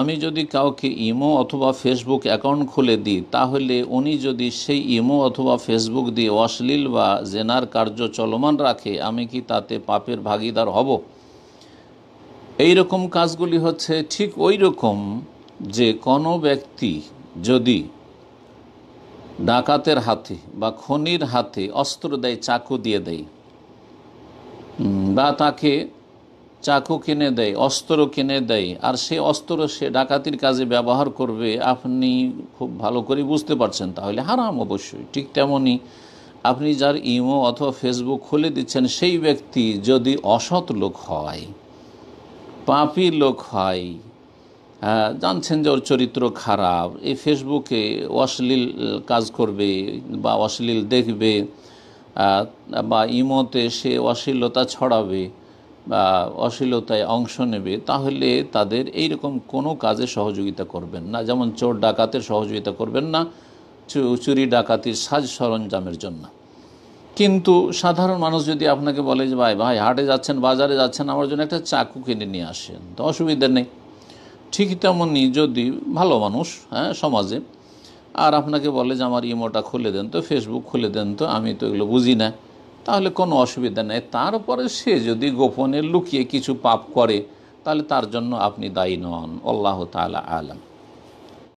আমি যদি কাউকে ইমো অথবা ফেসবুক অ্যাকাউন্ট খুলে দিই তাহলে উনি যদি সেই ইমো অথবা ফেসবুক দিয়ে অশ্লীল বা জেনার কার্য চলমান রাখে আমি কি তাতে পাপের ভাগিদার হব এই রকম কাজগুলি হচ্ছে ঠিক ওই রকম যে কোনো ব্যক্তি যদি ডাকাতের হাতে বা খনির হাতে অস্ত্র দেয় চাকু দিয়ে দেয় বা তাকে চাকু কিনে দেয় অস্ত্র কিনে দেয় আর সেই অস্ত্র সে ডাকাতির কাজে ব্যবহার করবে আপনি খুব ভালো করে বুঝতে পারছেন তাহলে হারাম অবশ্যই ঠিক তেমনই আপনি যার ইমো অথবা ফেসবুক খুলে দিচ্ছেন সেই ব্যক্তি যদি অসৎ লোক হয় পাপি লোক হয় হ্যাঁ, জানছেন যে ওর চরিত্র খারাপ এই ফেসবুকে অশ্লীল কাজ করবে বা অশ্লীল দেখবে বা ইমোতে সে অশ্লীলতা ছড়াবে অশ্লীলতায় অংশ নেবে তাহলে তাদের এই রকম কোনো কাজে সহযোগিতা করবেন না যেমন চোর ডাকাতের সহযোগিতা করবেন না চুরি ডাকাতির সাজ সরঞ্জামের জন্য কিন্তু সাধারণ মানুষ যদি আপনাকে বলে যে ভাই ভাই হাটে যাচ্ছেন বাজারে যাচ্ছেন আমার জন্য একটা চাকু কিনে নিয়ে আসেন তো অসুবিধা নেই ঠিকই তেমনই যদি ভালো মানুষ হ্যাঁ সমাজে আর আপনাকে বলে যে আমার ইমোটা খুলে দেন তো ফেসবুক খুলে দেন তো আমি তো এগুলো বুঝি না তাহলে কোনো অসুবিধা নেই তারপরে সে যদি গোপনে লুকিয়ে কিছু পাপ করে তাহলে তার জন্য আপনি দায়ী নন আল্লাহ তালা আলম